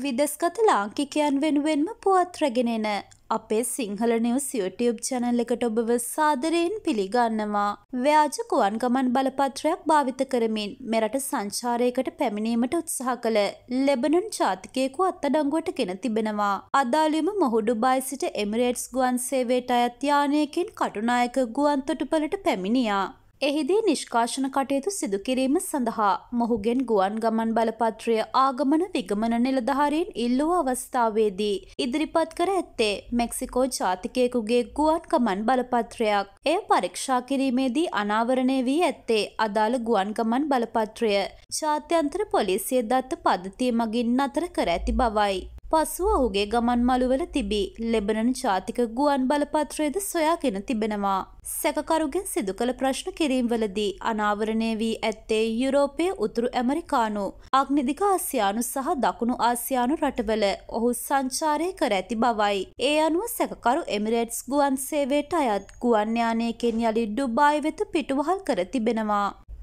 විදස්ගත ලාංකිකයන් වෙනුවෙන්ම පුවත් රැගෙනෙන අපේ සිංහල නිවස් YouTube channel එකට ඔබව සාදරයෙන් පිළිගන්නවා. ව්‍යාජ කුවන් ගමන් බලපත්‍රයක් භාවිත කරමින් මෙරට සංචාරයකට පැමිණීමට උත්සාහ කළ ලෙබනන් ජාතිකයෙකු අත්අඩංගුවට ගෙන තිබෙනවා. අදාළම මොහු ඩුබායි සිට එමිරේට්ස් ගුවන් සේවයට අයත් යානයකින් කටුනායක ගුවන් තොටුපළට පැමිණියා. එහිදී නිෂ්කාශන කටයුතු සිදුකිරීම සඳහා මොහුගෙන් ගුවන් ගමන් බලපත්‍රය ආගමන විගමන නිලධාරීන් ඉල්ලූ අවස්ථාවේදී ඉදිරිපත් කර ඇත්තේ මෙක්සිකෝ ජාතිකයෙකුගේ ගුවන් ගමන් බලපත්‍රයක්. එය පරීක්ෂා කිරීමේදී අනාවරණය වී ඇත්තේ අදාළ ගුවන් ගමන් බලපත්‍රය ජාත්‍යන්තර පොලිසිය දත්ත පද්ධතිය මගින් නතර කර ඇති බවයි. පසුව ඔහුගේ ගමන් මළුවල තිබී ලෙබනන ජාතික ගුවන් බලපත්‍රයද සොයාගෙන තිබෙනවා. සැකකරුගෙන් සිදු කළ ප්‍රශ්න කිරීම්වලදී අනාවරණය වී ඇත්තේ යුරෝපය උතුරු ඇමරිකානු, අග්නිදික ආසියානු සහ දකුණු ආසියානු රටවල ඔහු සංචාරය කර ඇති බවයි. ඒ අනුව සැකකරු එමිරේට්ස් ගුවන් සේවයට අයත් ගුවන් යානයකින් යළි ඩුබායි වෙත පිටුවහල් කර තිබෙනවා.